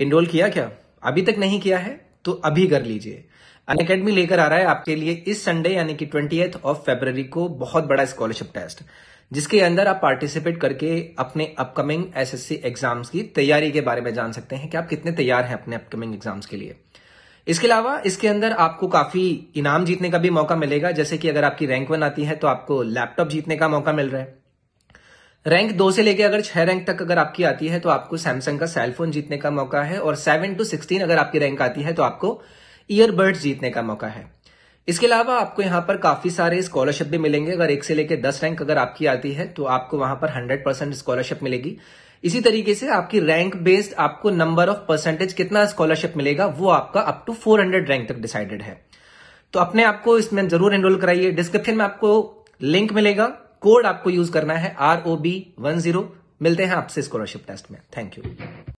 enrol किया क्या अभी तक नहीं किया है तो अभी कर लीजिए अनकेडमी अकेडमी लेकर आ रहा है आपके लिए इस संडे यानी कि ट्वेंटी ऑफ फेबर को बहुत बड़ा स्कॉलरशिप टेस्ट जिसके अंदर आप पार्टिसिपेट करके अपने अपकमिंग एसएससी एग्जाम्स की तैयारी के बारे में जान सकते हैं कि आप कितने तैयार हैं अपने अपकमिंग एग्जाम्स के लिए इसके अलावा इसके अंदर आपको काफी इनाम जीतने का भी मौका मिलेगा जैसे कि अगर आपकी रैंक वन आती है तो आपको लैपटॉप जीतने का मौका मिल रहा है रैंक दो से लेकर अगर छह रैंक तक अगर आपकी आती है तो आपको सैमसंग का सेलफोन जीतने का मौका है और सेवन टू सिक्सटीन अगर आपकी रैंक आती है तो आपको ईयरबड्स जीतने का मौका है इसके अलावा आपको यहां पर काफी सारे स्कॉलरशिप भी मिलेंगे अगर एक से लेकर दस रैंक अगर आपकी आती है तो आपको वहां पर हंड्रेड परसेंट स्कॉलरशिप मिलेगी इसी तरीके से आपकी रैंक बेस्ड आपको नंबर ऑफ परसेंटेज कितना स्कॉलरशिप मिलेगा वो आपका up to four hundred rank तक डिसाइडेड है तो अपने आपको इसमें जरूर एनरोल कराइए डिस्क्रिप्शन में आपको लिंक मिलेगा कोड आपको यूज करना है R O B one zero मिलते हैं आपसे स्कॉलरशिप टेस्ट में थैंक यू